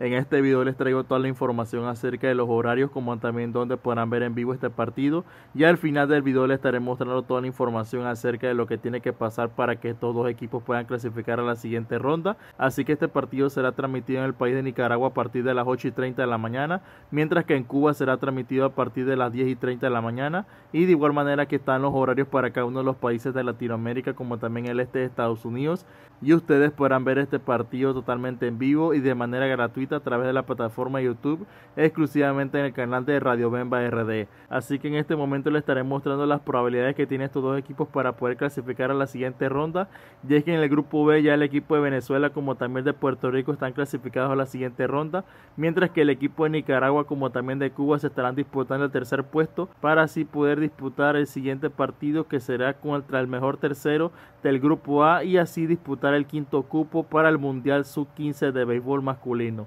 En este video les traigo toda la información acerca de los horarios como también donde podrán ver en vivo este partido. Y al final del video les estaré mostrando toda la información acerca de lo que tiene que pasar para que estos dos equipos puedan clasificar a la siguiente ronda. Así que este partido será transmitido en el país de Nicaragua a partir de las 8 y 30 de la mañana, mientras que en Cuba será transmitido a partir de las 10 y 30 de la mañana. Y de igual manera que están los horarios para cada uno de los países de Latinoamérica como también el este de Estados Unidos. Y ustedes podrán ver este partido totalmente en vivo y de manera gratuita a través de la plataforma YouTube exclusivamente en el canal de Radio Bemba RD. Así que en este momento les estaré mostrando las probabilidades que tienen estos dos equipos para poder clasificar a la siguiente ronda. Ya es que en el grupo B ya el equipo de Venezuela como también de Puerto Rico están clasificados a la siguiente ronda, mientras que el equipo de Nicaragua como también de Cuba se estarán disputando el tercer puesto para así poder disputar el siguiente partido que será contra el mejor tercero del grupo A y así disputar el quinto cupo para el Mundial Sub-15 de béisbol masculino.